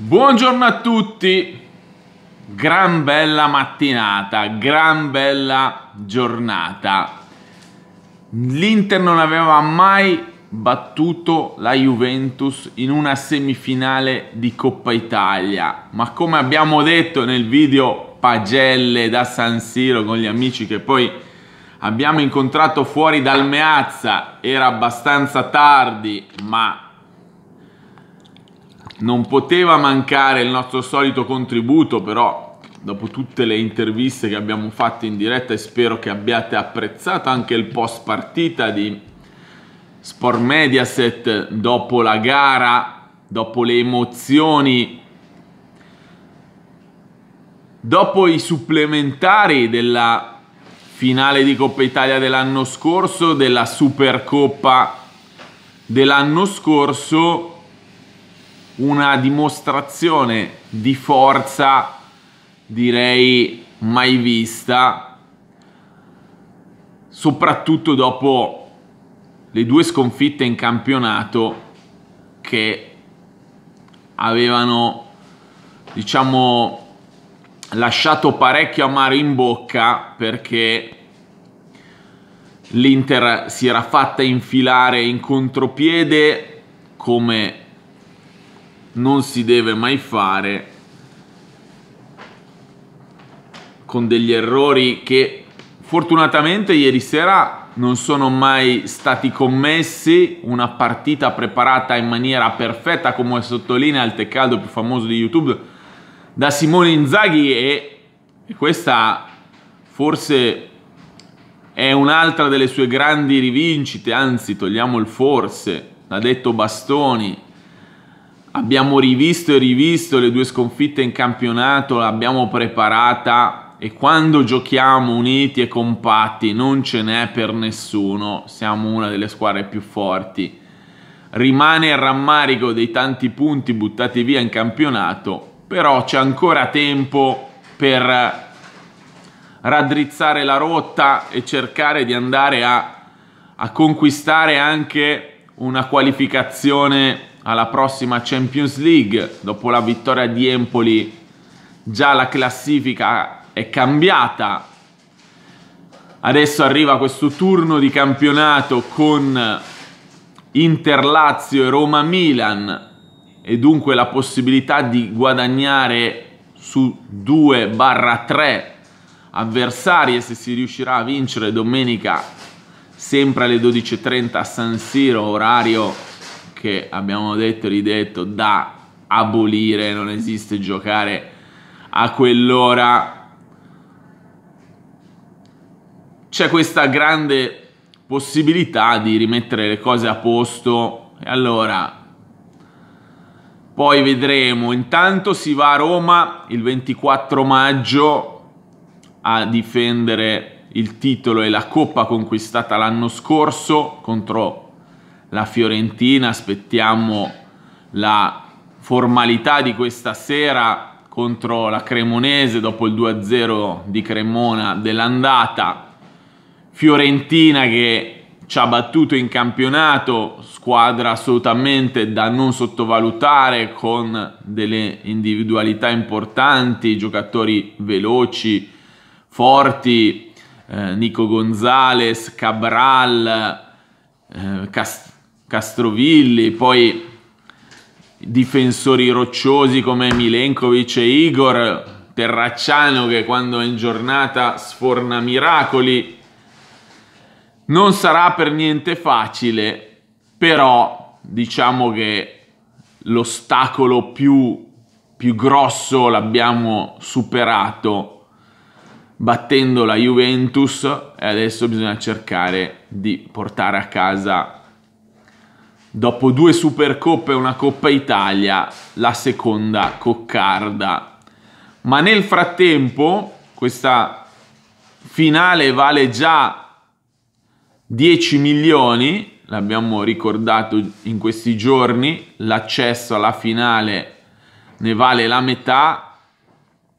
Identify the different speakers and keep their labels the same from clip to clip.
Speaker 1: Buongiorno a tutti, gran bella mattinata, gran bella giornata. L'Inter non aveva mai battuto la Juventus in una semifinale di Coppa Italia, ma come abbiamo detto nel video pagelle da San Siro con gli amici che poi abbiamo incontrato fuori dal Meazza, era abbastanza tardi, ma non poteva mancare il nostro solito contributo, però dopo tutte le interviste che abbiamo fatto in diretta e spero che abbiate apprezzato anche il post partita di Sport Mediaset dopo la gara, dopo le emozioni, dopo i supplementari della finale di Coppa Italia dell'anno scorso, della Supercoppa dell'anno scorso una dimostrazione di forza direi mai vista, soprattutto dopo le due sconfitte in campionato che avevano diciamo lasciato parecchio amaro in bocca perché l'Inter si era fatta infilare in contropiede come non si deve mai fare con degli errori che fortunatamente ieri sera non sono mai stati commessi, una partita preparata in maniera perfetta come sottolinea il Teccaldo più famoso di YouTube da Simone Inzaghi e, e questa forse è un'altra delle sue grandi rivincite, anzi togliamo il forse, l'ha detto Bastoni abbiamo rivisto e rivisto le due sconfitte in campionato, l'abbiamo preparata e quando giochiamo uniti e compatti non ce n'è per nessuno, siamo una delle squadre più forti. Rimane il rammarico dei tanti punti buttati via in campionato, però c'è ancora tempo per raddrizzare la rotta e cercare di andare a, a conquistare anche una qualificazione alla prossima Champions League. Dopo la vittoria di Empoli già la classifica è cambiata. Adesso arriva questo turno di campionato con Inter Lazio e Roma Milan e dunque la possibilità di guadagnare su 2-3 avversarie se si riuscirà a vincere domenica sempre alle 12.30 a San Siro, orario che abbiamo detto e ridetto da abolire, non esiste giocare a quell'ora. C'è questa grande possibilità di rimettere le cose a posto e allora poi vedremo. Intanto si va a Roma il 24 maggio a difendere il titolo e la coppa conquistata l'anno scorso contro la Fiorentina, aspettiamo la formalità di questa sera contro la Cremonese dopo il 2-0 di Cremona dell'andata. Fiorentina che ci ha battuto in campionato, squadra assolutamente da non sottovalutare con delle individualità importanti, giocatori veloci, forti, eh, Nico Gonzales, Cabral, eh, Cast- Castrovilli, poi difensori rocciosi come Milenkovic e Igor, Terracciano che quando è in giornata sforna miracoli. Non sarà per niente facile, però diciamo che l'ostacolo più, più grosso l'abbiamo superato battendo la Juventus e adesso bisogna cercare di portare a casa dopo due Supercoppe e una Coppa Italia, la seconda coccarda. Ma nel frattempo, questa finale vale già 10 milioni, l'abbiamo ricordato in questi giorni, l'accesso alla finale ne vale la metà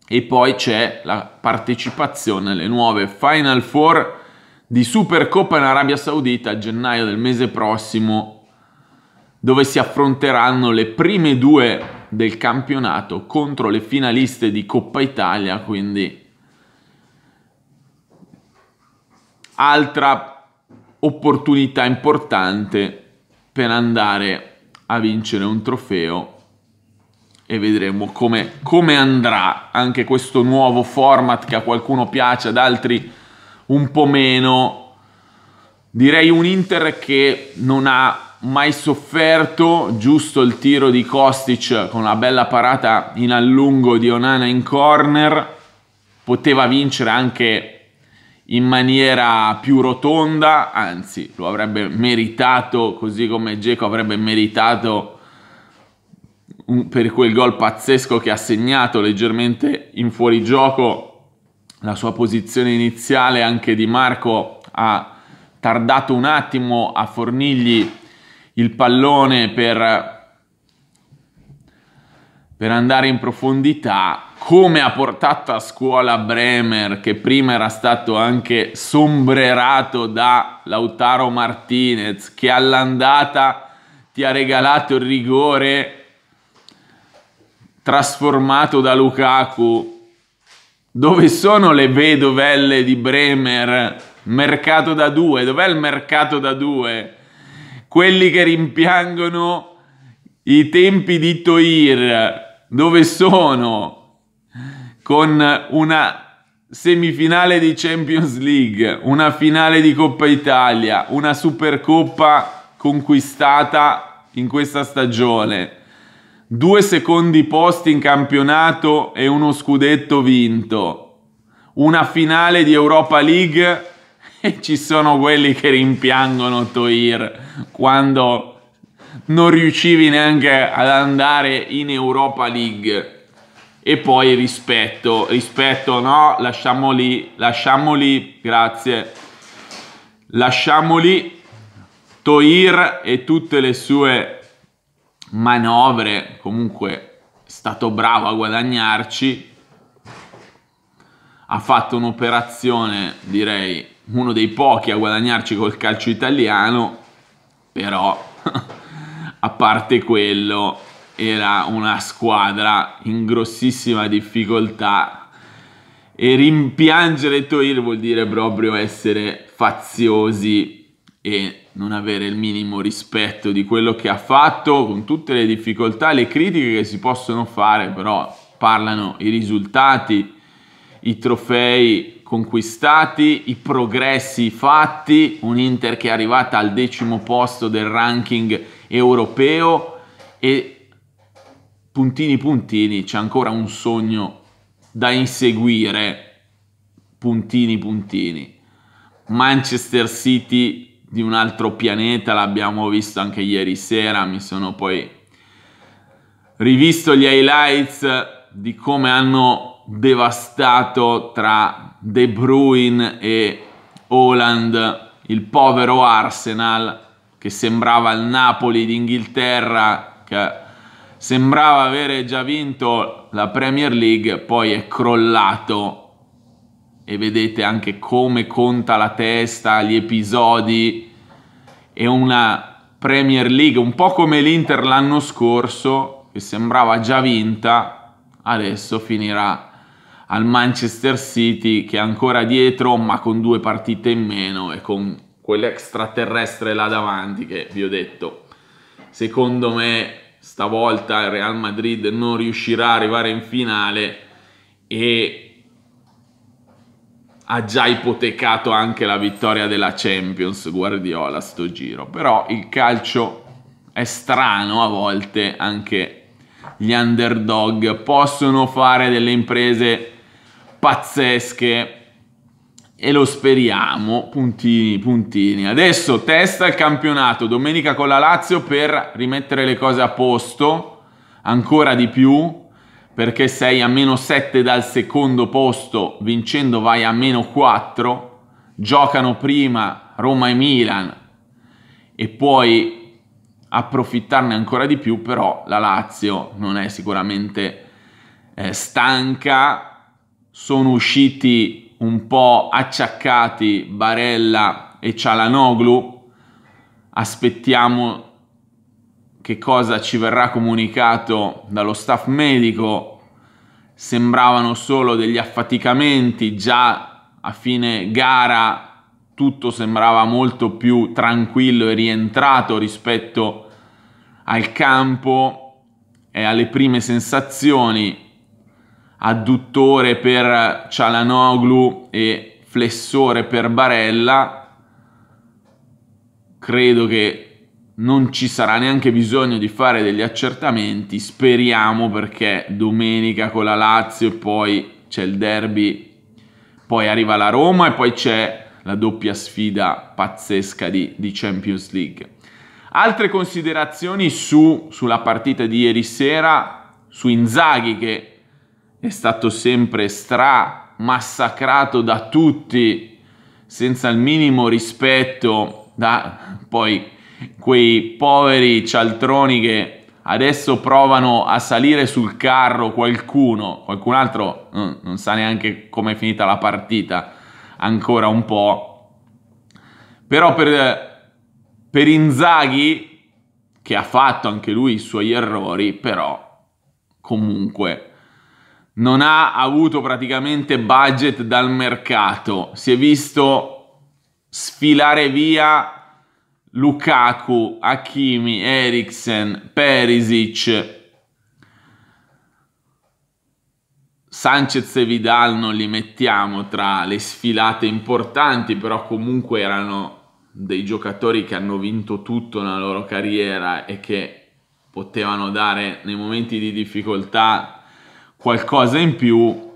Speaker 1: e poi c'è la partecipazione alle nuove Final Four di Supercoppa in Arabia Saudita a gennaio del mese prossimo dove si affronteranno le prime due del campionato contro le finaliste di Coppa Italia, quindi altra opportunità importante per andare a vincere un trofeo e vedremo come, come andrà anche questo nuovo format che a qualcuno piace, ad altri un po' meno. Direi un Inter che non ha mai sofferto, giusto il tiro di Kostic con una bella parata in allungo di Onana in corner, poteva vincere anche in maniera più rotonda, anzi lo avrebbe meritato così come Geco avrebbe meritato per quel gol pazzesco che ha segnato leggermente in fuorigioco la sua posizione iniziale anche di Marco ha tardato un attimo a fornirgli il pallone per, per andare in profondità, come ha portato a scuola Bremer, che prima era stato anche sombrerato da Lautaro Martinez, che all'andata ti ha regalato il rigore trasformato da Lukaku. Dove sono le vedovelle di Bremer? Mercato da due, dov'è il mercato da due? quelli che rimpiangono i tempi di Toir, dove sono? Con una semifinale di Champions League, una finale di Coppa Italia, una Supercoppa conquistata in questa stagione, due secondi posti in campionato e uno scudetto vinto, una finale di Europa League ci sono quelli che rimpiangono Toir quando non riuscivi neanche ad andare in Europa League. E poi rispetto, rispetto no, Lasciamoli, lì, grazie. Lasciamoli lì Toir e tutte le sue manovre, comunque è stato bravo a guadagnarci. Ha fatto un'operazione, direi, uno dei pochi a guadagnarci col calcio italiano, però a parte quello era una squadra in grossissima difficoltà e rimpiangere Toir vuol dire proprio essere faziosi e non avere il minimo rispetto di quello che ha fatto con tutte le difficoltà le critiche che si possono fare però parlano i risultati i trofei conquistati, i progressi fatti, un'Inter che è arrivata al decimo posto del ranking europeo e puntini puntini c'è ancora un sogno da inseguire, puntini puntini. Manchester City di un altro pianeta, l'abbiamo visto anche ieri sera, mi sono poi rivisto gli highlights di come hanno devastato tra De Bruyne e Holland, il povero Arsenal che sembrava il Napoli d'Inghilterra, che sembrava avere già vinto la Premier League, poi è crollato e vedete anche come conta la testa, gli episodi, è una Premier League un po' come l'Inter l'anno scorso, che sembrava già vinta, adesso finirà al Manchester City che è ancora dietro ma con due partite in meno e con quell'extraterrestre là davanti che vi ho detto secondo me stavolta il Real Madrid non riuscirà ad arrivare in finale e ha già ipotecato anche la vittoria della Champions Guardiola sto giro però il calcio è strano a volte anche gli underdog possono fare delle imprese pazzesche e lo speriamo, puntini, puntini. Adesso testa il campionato, domenica con la Lazio per rimettere le cose a posto, ancora di più, perché sei a meno 7 dal secondo posto, vincendo vai a meno 4, giocano prima Roma e Milan e poi approfittarne ancora di più, però la Lazio non è sicuramente eh, stanca, sono usciti un po' acciaccati Barella e Cialanoglu. Aspettiamo che cosa ci verrà comunicato dallo staff medico. Sembravano solo degli affaticamenti, già a fine gara tutto sembrava molto più tranquillo e rientrato rispetto al campo e alle prime sensazioni adduttore per Cialanoglu e flessore per Barella, credo che non ci sarà neanche bisogno di fare degli accertamenti, speriamo perché domenica con la Lazio e poi c'è il derby, poi arriva la Roma e poi c'è la doppia sfida pazzesca di, di Champions League. Altre considerazioni su, sulla partita di ieri sera, su Inzaghi che è stato sempre stra massacrato da tutti senza il minimo rispetto da poi quei poveri cialtroni che adesso provano a salire sul carro qualcuno, qualcun altro non, mm, non sa neanche come è finita la partita ancora un po'. Però per, per Inzaghi, che ha fatto anche lui i suoi errori, però comunque non ha avuto praticamente budget dal mercato, si è visto sfilare via Lukaku, Hakimi, Eriksen, Perisic, Sanchez e Vidal non li mettiamo tra le sfilate importanti, però comunque erano dei giocatori che hanno vinto tutto nella loro carriera e che potevano dare nei momenti di difficoltà qualcosa in più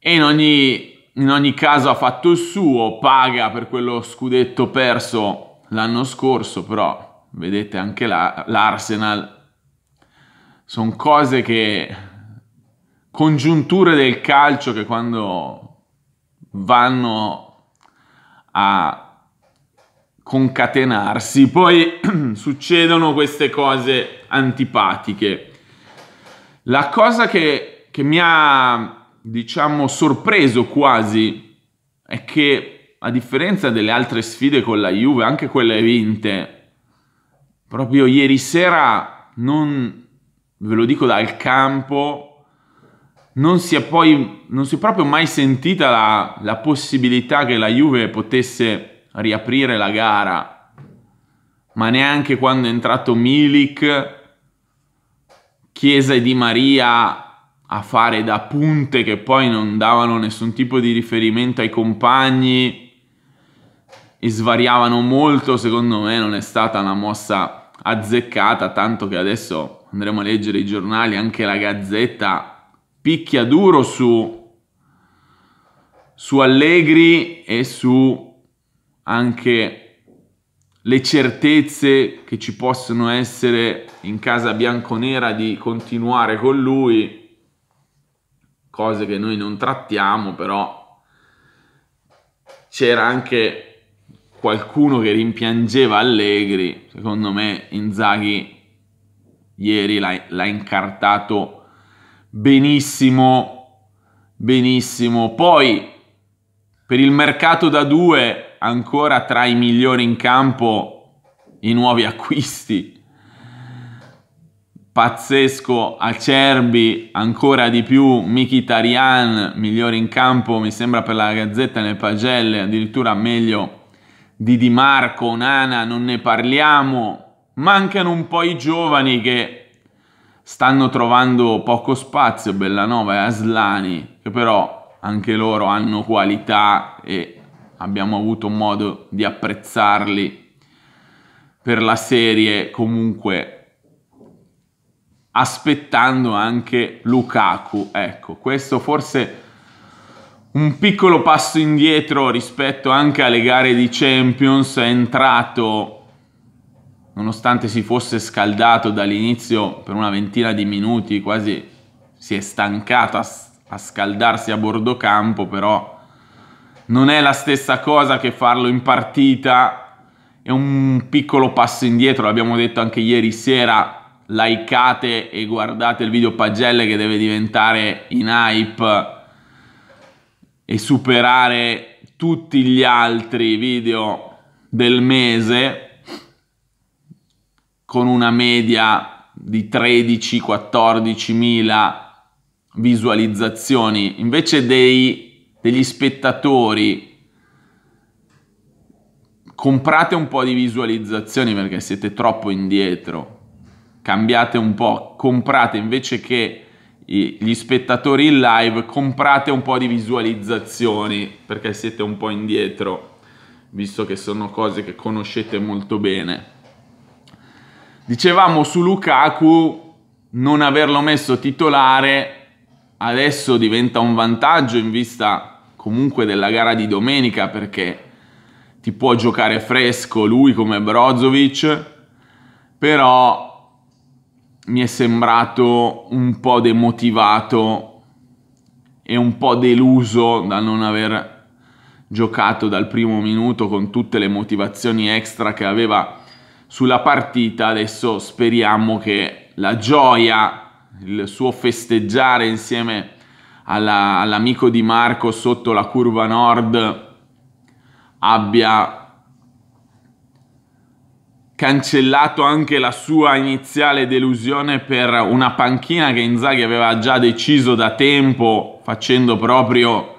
Speaker 1: e in ogni, in ogni caso ha fatto il suo, paga per quello scudetto perso l'anno scorso, però vedete anche là, l'Arsenal sono cose che congiunture del calcio che quando vanno a concatenarsi poi succedono queste cose antipatiche la cosa che, che mi ha, diciamo, sorpreso quasi è che, a differenza delle altre sfide con la Juve, anche quelle vinte, proprio ieri sera non, ve lo dico dal campo, non si è poi, non si è proprio mai sentita la, la possibilità che la Juve potesse riaprire la gara, ma neanche quando è entrato Milik Chiesa e Di Maria a fare da punte che poi non davano nessun tipo di riferimento ai compagni e svariavano molto, secondo me non è stata una mossa azzeccata, tanto che adesso andremo a leggere i giornali, anche la Gazzetta picchia duro su, su Allegri e su anche le certezze che ci possono essere in casa bianconera di continuare con lui, cose che noi non trattiamo, però c'era anche qualcuno che rimpiangeva Allegri, secondo me Inzaghi ieri l'ha, l'ha incartato benissimo, benissimo. Poi per il mercato da due ancora tra i migliori in campo i nuovi acquisti pazzesco Acerbi, ancora di più Mkhitaryan, migliore in campo mi sembra per la Gazzetta nel pagelle, addirittura meglio di Di Marco, Nana, non ne parliamo. Mancano un po' i giovani che stanno trovando poco spazio, Bellanova e Aslani, che però anche loro hanno qualità e abbiamo avuto modo di apprezzarli per la serie comunque aspettando anche Lukaku. Ecco, questo forse un piccolo passo indietro rispetto anche alle gare di Champions, è entrato nonostante si fosse scaldato dall'inizio per una ventina di minuti, quasi si è stancato a, a scaldarsi a bordo campo, però non è la stessa cosa che farlo in partita, è un piccolo passo indietro, l'abbiamo detto anche ieri sera, likeate e guardate il video pagelle che deve diventare in hype e superare tutti gli altri video del mese con una media di 13-14 mila visualizzazioni invece dei, degli spettatori comprate un po' di visualizzazioni perché siete troppo indietro cambiate un po', comprate invece che gli spettatori in live, comprate un po' di visualizzazioni perché siete un po' indietro, visto che sono cose che conoscete molto bene. Dicevamo su Lukaku non averlo messo titolare adesso diventa un vantaggio in vista comunque della gara di domenica perché ti può giocare fresco lui come Brozovic, però mi è sembrato un po' demotivato e un po' deluso da non aver giocato dal primo minuto con tutte le motivazioni extra che aveva sulla partita. Adesso speriamo che la gioia, il suo festeggiare insieme alla, all'amico di Marco sotto la curva nord abbia cancellato anche la sua iniziale delusione per una panchina che Inzaghi aveva già deciso da tempo facendo proprio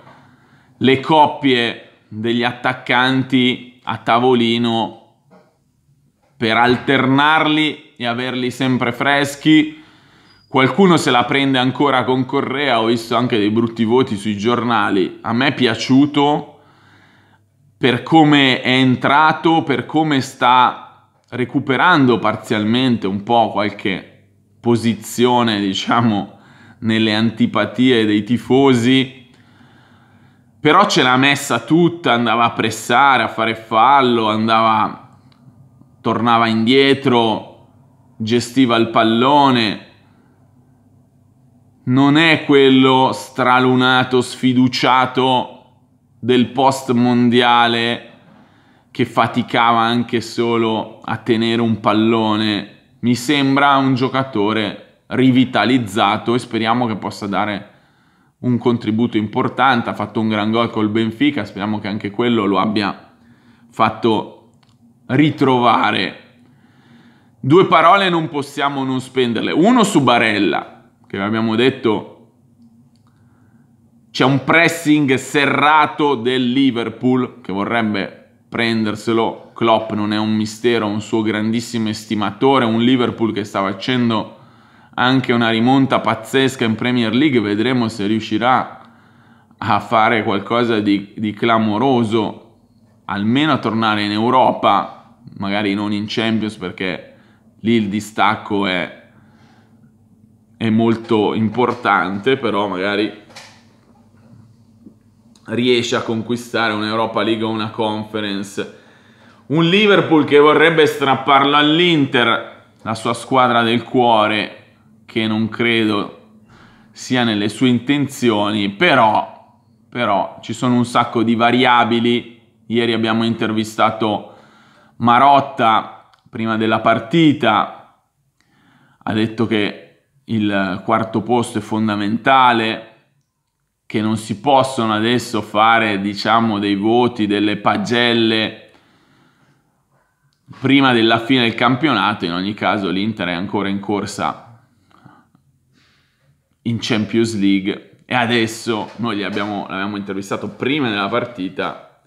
Speaker 1: le coppie degli attaccanti a tavolino per alternarli e averli sempre freschi. Qualcuno se la prende ancora con Correa, ho visto anche dei brutti voti sui giornali. A me è piaciuto per come è entrato, per come sta recuperando parzialmente un po' qualche posizione, diciamo, nelle antipatie dei tifosi, però ce l'ha messa tutta, andava a pressare, a fare fallo, andava, tornava indietro, gestiva il pallone. Non è quello stralunato, sfiduciato del post mondiale che faticava anche solo a tenere un pallone, mi sembra un giocatore rivitalizzato e speriamo che possa dare un contributo importante, ha fatto un gran gol col Benfica, speriamo che anche quello lo abbia fatto ritrovare. Due parole non possiamo non spenderle. Uno su Barella, che abbiamo detto c'è un pressing serrato del Liverpool che vorrebbe prenderselo. Klopp non è un mistero, è un suo grandissimo estimatore, un Liverpool che sta facendo anche una rimonta pazzesca in Premier League, vedremo se riuscirà a fare qualcosa di, di clamoroso, almeno a tornare in Europa, magari non in Champions perché lì il distacco è, è molto importante, però magari riesce a conquistare un'Europa League o una Conference. Un Liverpool che vorrebbe strapparlo all'Inter, la sua squadra del cuore, che non credo sia nelle sue intenzioni, però, però ci sono un sacco di variabili. Ieri abbiamo intervistato Marotta prima della partita, ha detto che il quarto posto è fondamentale, che non si possono adesso fare, diciamo, dei voti, delle pagelle prima della fine del campionato, in ogni caso l'Inter è ancora in corsa in Champions League e adesso noi abbiamo, l'abbiamo intervistato prima della partita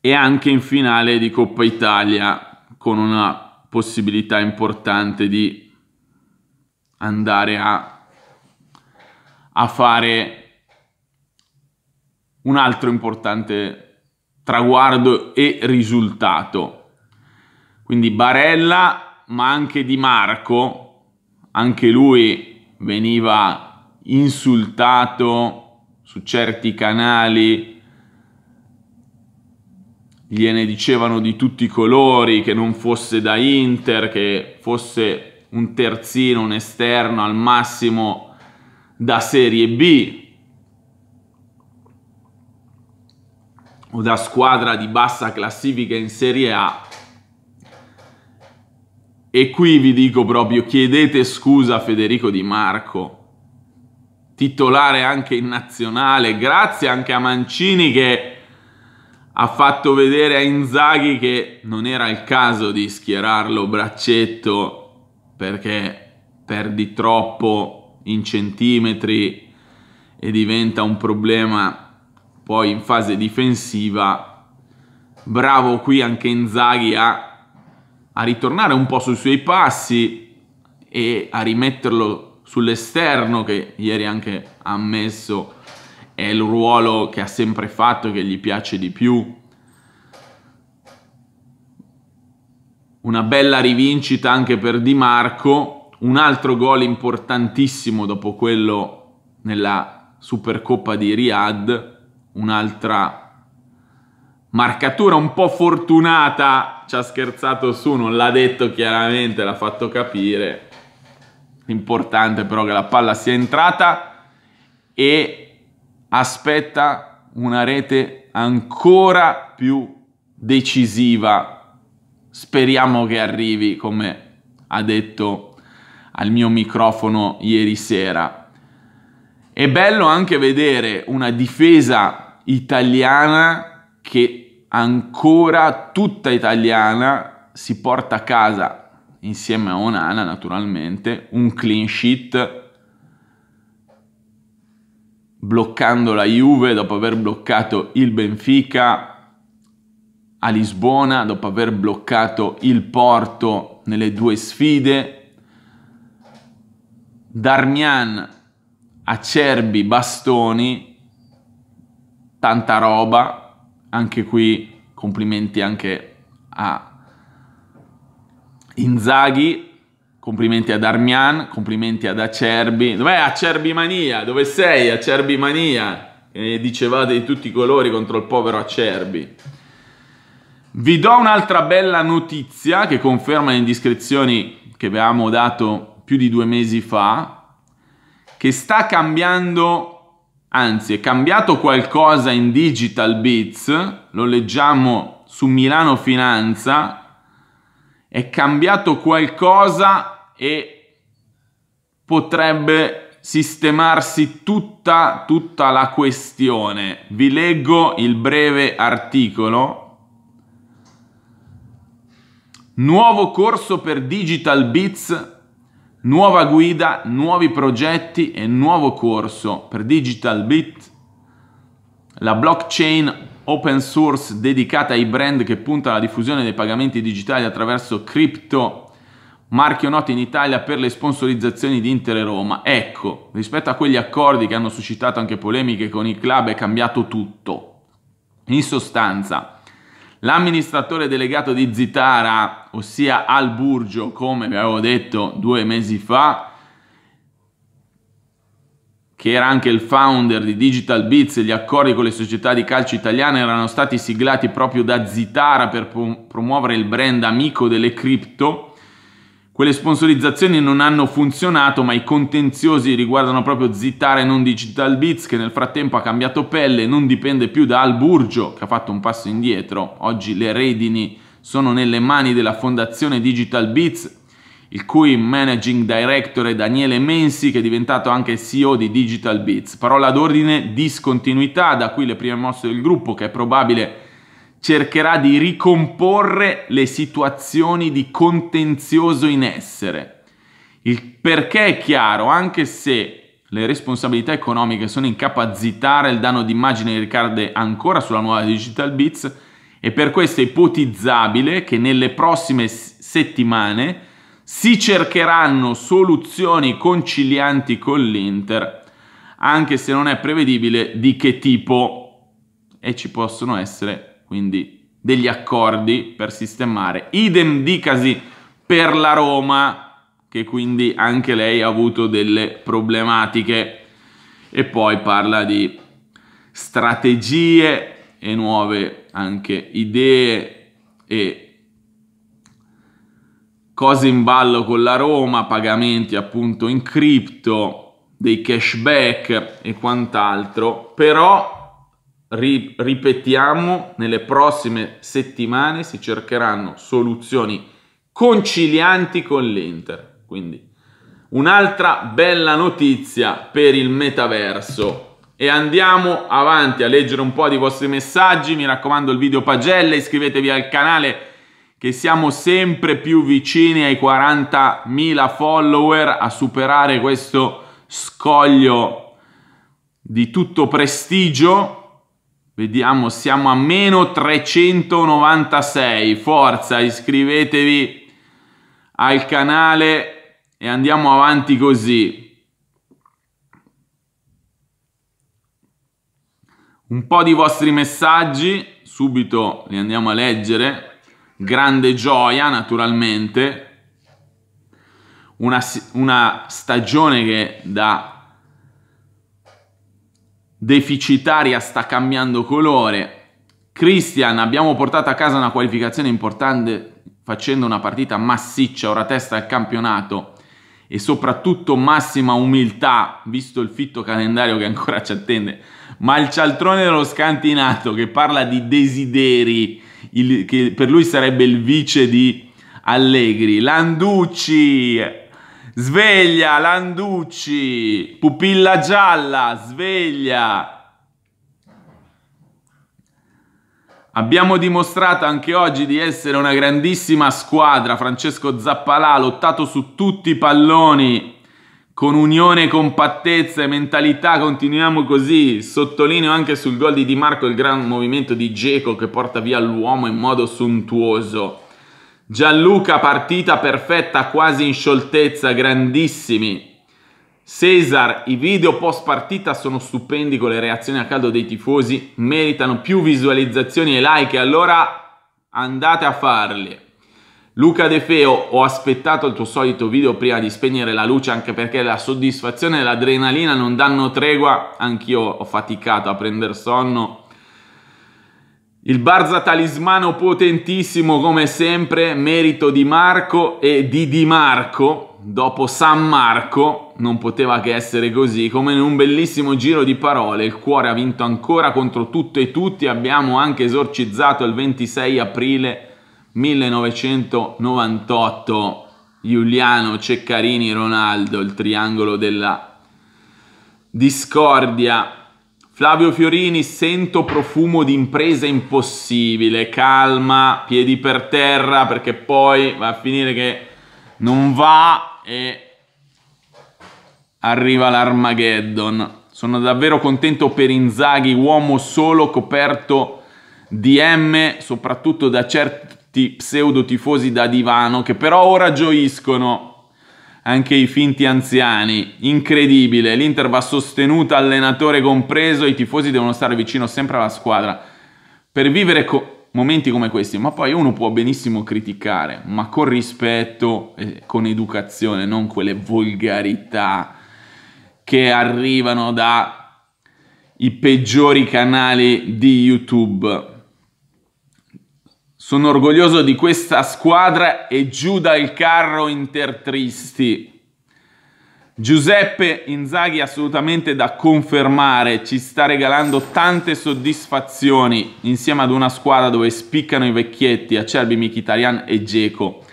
Speaker 1: e anche in finale di Coppa Italia con una possibilità importante di andare a a fare un altro importante traguardo e risultato. Quindi Barella, ma anche Di Marco, anche lui veniva insultato su certi canali gliene dicevano di tutti i colori, che non fosse da Inter, che fosse un terzino, un esterno, al massimo da Serie B o da squadra di bassa classifica in Serie A. E qui vi dico proprio chiedete scusa a Federico Di Marco, titolare anche in nazionale, grazie anche a Mancini che ha fatto vedere a Inzaghi che non era il caso di schierarlo braccetto perché perdi troppo in centimetri e diventa un problema poi in fase difensiva. Bravo qui anche Inzaghi a, a ritornare un po' sui suoi passi e a rimetterlo sull'esterno che ieri anche ha ammesso è il ruolo che ha sempre fatto, che gli piace di più. Una bella rivincita anche per Di Marco un altro gol importantissimo dopo quello nella Supercoppa di Riyadh, un'altra marcatura un po' fortunata, ci ha scherzato su, non l'ha detto chiaramente, l'ha fatto capire. Importante però che la palla sia entrata e aspetta una rete ancora più decisiva. Speriamo che arrivi come ha detto al mio microfono ieri sera. È bello anche vedere una difesa italiana che ancora tutta italiana si porta a casa, insieme a Onana naturalmente, un clean sheet bloccando la Juve dopo aver bloccato il Benfica a Lisbona, dopo aver bloccato il Porto nelle due sfide Darmian, Acerbi, Bastoni, tanta roba, anche qui complimenti anche a Inzaghi, complimenti a Darmian, complimenti ad Acerbi. Dov'è Acerbi Mania? Dove sei Acerbi Mania? E dicevate di tutti i colori contro il povero Acerbi. Vi do un'altra bella notizia che conferma le indiscrezioni che avevamo dato più di due mesi fa, che sta cambiando, anzi è cambiato qualcosa in Digital Bits, lo leggiamo su Milano Finanza, è cambiato qualcosa e potrebbe sistemarsi tutta, tutta la questione. Vi leggo il breve articolo Nuovo corso per Digital Bits nuova guida, nuovi progetti e nuovo corso per Digital Bit, la blockchain open source dedicata ai brand che punta alla diffusione dei pagamenti digitali attraverso cripto, marchio noto in Italia per le sponsorizzazioni di Inter e Roma. Ecco, rispetto a quegli accordi che hanno suscitato anche polemiche con i club è cambiato tutto. In sostanza, L'amministratore delegato di Zitara, ossia Al Burgio, come vi avevo detto due mesi fa, che era anche il founder di Digital Bits, gli accordi con le società di calcio italiane erano stati siglati proprio da Zitara per promuovere il brand amico delle cripto quelle sponsorizzazioni non hanno funzionato, ma i contenziosi riguardano proprio Zittare non Digital Beats, che nel frattempo ha cambiato pelle, non dipende più da Alburgio, che ha fatto un passo indietro. Oggi le redini sono nelle mani della fondazione Digital Beats, il cui managing director è Daniele Mensi, che è diventato anche CEO di Digital Beats. Parola d'ordine, discontinuità, da qui le prime mosse del gruppo, che è probabile cercherà di ricomporre le situazioni di contenzioso in essere. Il perché è chiaro, anche se le responsabilità economiche sono in capo a zitare il danno d'immagine che ricade ancora sulla nuova Digital Bits, e per questo è ipotizzabile che nelle prossime settimane si cercheranno soluzioni concilianti con l'Inter, anche se non è prevedibile di che tipo e ci possono essere quindi degli accordi per sistemare. Idem dicasi per la Roma, che quindi anche lei ha avuto delle problematiche. E poi parla di strategie e nuove anche idee e cose in ballo con la Roma, pagamenti appunto in cripto, dei cashback e quant'altro, però Ri- ripetiamo, nelle prossime settimane si cercheranno soluzioni concilianti con l'Inter. Quindi un'altra bella notizia per il metaverso. E andiamo avanti a leggere un po' di vostri messaggi. Mi raccomando il video pagelle, iscrivetevi al canale che siamo sempre più vicini ai 40.000 follower a superare questo scoglio di tutto prestigio Vediamo, siamo a meno 396. Forza, iscrivetevi al canale e andiamo avanti così. Un po' di vostri messaggi, subito li andiamo a leggere. Grande gioia, naturalmente. Una, una stagione che da deficitaria sta cambiando colore. Christian, abbiamo portato a casa una qualificazione importante facendo una partita massiccia, ora testa al campionato e soprattutto massima umiltà, visto il fitto calendario che ancora ci attende. Ma il cialtrone dello scantinato che parla di desideri, il, che per lui sarebbe il vice di Allegri. Landucci, Sveglia, Landucci, pupilla gialla, sveglia. Abbiamo dimostrato anche oggi di essere una grandissima squadra. Francesco Zappalà ha lottato su tutti i palloni con unione, compattezza e mentalità. Continuiamo così. Sottolineo anche sul gol di Di Marco il gran movimento di Geco che porta via l'uomo in modo sontuoso. Gianluca partita perfetta quasi in scioltezza, grandissimi. Cesar, i video post partita sono stupendi con le reazioni a caldo dei tifosi, meritano più visualizzazioni e like, allora andate a farli. Luca De Feo, ho aspettato il tuo solito video prima di spegnere la luce anche perché la soddisfazione e l'adrenalina non danno tregua, anch'io ho faticato a prendere sonno il Barza talismano potentissimo come sempre, merito di Marco e di Di Marco, dopo San Marco, non poteva che essere così, come in un bellissimo giro di parole, il cuore ha vinto ancora contro tutto e tutti, abbiamo anche esorcizzato il 26 aprile 1998 Giuliano Ceccarini Ronaldo, il triangolo della discordia Flavio Fiorini, sento profumo di impresa impossibile, calma, piedi per terra perché poi va a finire che non va e arriva l'Armageddon. Sono davvero contento per Inzaghi, uomo solo coperto di M, soprattutto da certi pseudo tifosi da divano che però ora gioiscono anche i finti anziani. Incredibile, l'Inter va sostenuta, allenatore compreso, i tifosi devono stare vicino sempre alla squadra. Per vivere co- momenti come questi, ma poi uno può benissimo criticare, ma con rispetto, e con educazione, non quelle volgarità che arrivano dai peggiori canali di YouTube sono orgoglioso di questa squadra e giù dal carro intertristi. Giuseppe Inzaghi assolutamente da confermare, ci sta regalando tante soddisfazioni insieme ad una squadra dove spiccano i vecchietti Acerbi, Mkhitaryan e Geco.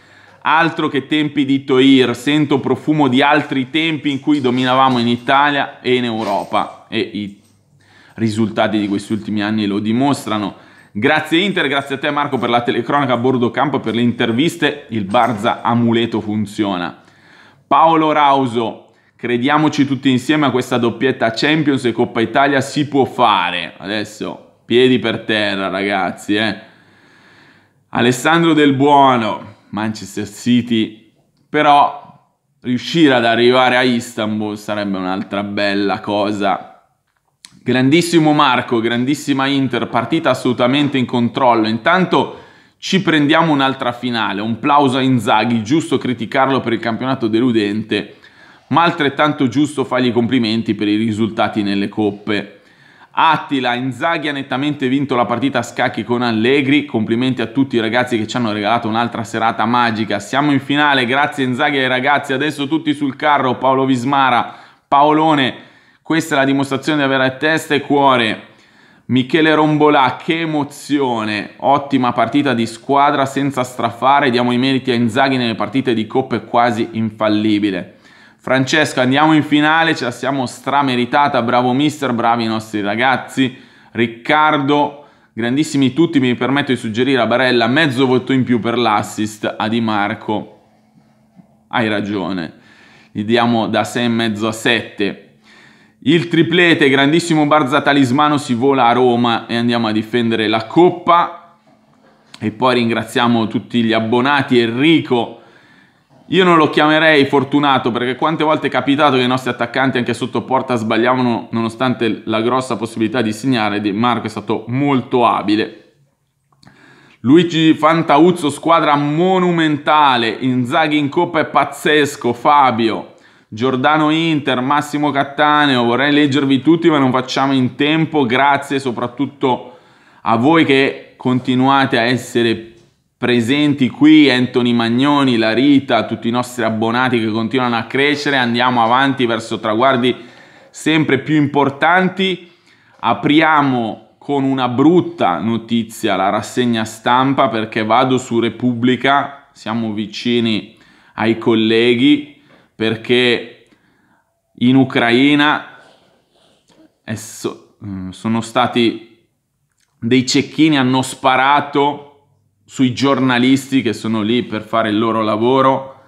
Speaker 1: Altro che tempi di Toir, sento profumo di altri tempi in cui dominavamo in Italia e in Europa e i risultati di questi ultimi anni lo dimostrano. Grazie Inter, grazie a te Marco per la telecronaca a bordo campo e per le interviste. Il Barza amuleto funziona. Paolo Rauso, crediamoci tutti insieme a questa doppietta Champions e Coppa Italia si può fare. Adesso piedi per terra ragazzi. Eh. Alessandro Del Buono, Manchester City, però riuscire ad arrivare a Istanbul sarebbe un'altra bella cosa Grandissimo Marco, grandissima Inter, partita assolutamente in controllo. Intanto ci prendiamo un'altra finale, un plauso a Inzaghi, giusto criticarlo per il campionato deludente, ma altrettanto giusto fargli i complimenti per i risultati nelle coppe. Attila, Inzaghi ha nettamente vinto la partita a scacchi con Allegri, complimenti a tutti i ragazzi che ci hanno regalato un'altra serata magica. Siamo in finale, grazie Inzaghi ai ragazzi, adesso tutti sul carro, Paolo Vismara, Paolone questa è la dimostrazione di avere testa e cuore. Michele Rombolà, che emozione! Ottima partita di squadra senza strafare, diamo i meriti a Inzaghi nelle partite di Coppa, quasi infallibile. Francesco, andiamo in finale, ce la siamo strameritata, bravo mister, bravi i nostri ragazzi. Riccardo, grandissimi tutti, mi permetto di suggerire a Barella mezzo voto in più per l'assist a Di Marco. Hai ragione, gli diamo da 6,5 a 7. Il triplete, grandissimo Barza Talismano, si vola a Roma e andiamo a difendere la Coppa. E poi ringraziamo tutti gli abbonati, Enrico. Io non lo chiamerei fortunato perché quante volte è capitato che i nostri attaccanti anche sotto porta sbagliavano nonostante la grossa possibilità di segnare. Di Marco è stato molto abile. Luigi Fantauzzo, squadra monumentale. Inzaghi in coppa è pazzesco. Fabio, Giordano Inter, Massimo Cattaneo, vorrei leggervi tutti ma non facciamo in tempo, grazie soprattutto a voi che continuate a essere presenti qui, Anthony Magnoni, Larita, tutti i nostri abbonati che continuano a crescere, andiamo avanti verso traguardi sempre più importanti, apriamo con una brutta notizia la rassegna stampa perché vado su Repubblica, siamo vicini ai colleghi, perché in Ucraina so- mm, sono stati dei cecchini, hanno sparato sui giornalisti che sono lì per fare il loro lavoro.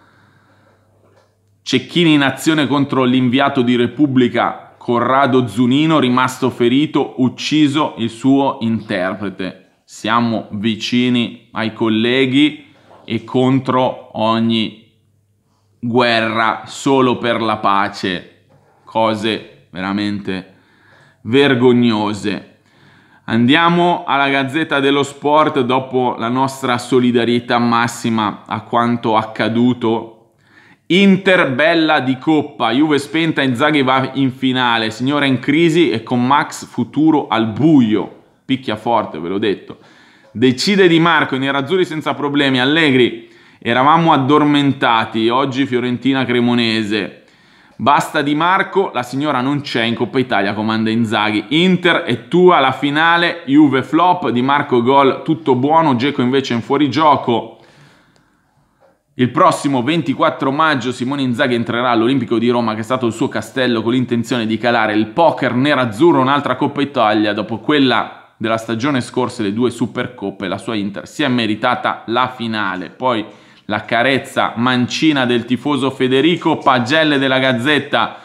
Speaker 1: Cecchini in azione contro l'inviato di Repubblica Corrado Zunino, rimasto ferito, ucciso il suo interprete. Siamo vicini ai colleghi e contro ogni guerra solo per la pace, cose veramente vergognose. Andiamo alla Gazzetta dello Sport dopo la nostra solidarietà massima a quanto accaduto. Inter bella di coppa, Juve spenta, Inzaghi va in finale, signora in crisi e con Max futuro al buio. Picchia forte, ve l'ho detto. Decide Di Marco, i nerazzurri senza problemi, Allegri Eravamo addormentati, oggi Fiorentina-Cremonese. Basta Di Marco, la signora non c'è in Coppa Italia, comanda Inzaghi. Inter è tua, la finale, Juve flop, Di Marco gol, tutto buono, Geco invece in fuorigioco. Il prossimo 24 maggio Simone Inzaghi entrerà all'Olimpico di Roma, che è stato il suo castello, con l'intenzione di calare il poker nerazzurro un'altra Coppa Italia. Dopo quella della stagione scorsa, le due Supercoppe, la sua Inter si è meritata la finale. Poi la carezza mancina del tifoso Federico, pagelle della Gazzetta,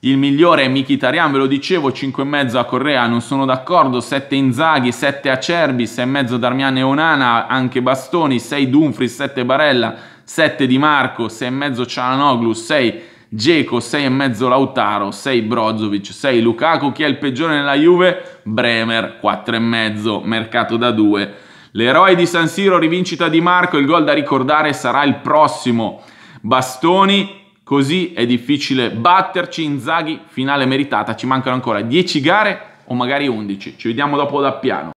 Speaker 1: il migliore è Mkhitaryan, ve lo dicevo, 5,5 a Correa, non sono d'accordo, 7 Inzaghi, 7 Acerbi, 6,5 Darmian e Onana, anche Bastoni, 6 Dumfries, 7 Barella, 7 Di Marco, 6,5 Cialanoglu, 6 Geco, 6,5 Lautaro, 6 Brozovic, 6 Lukaku, chi è il peggiore nella Juve? Bremer, 4,5, mercato da 2. L'eroe di San Siro, rivincita di Marco, il gol da ricordare sarà il prossimo. Bastoni, così è difficile batterci. in zaghi, finale meritata. Ci mancano ancora 10 gare o magari 11. Ci vediamo dopo da piano.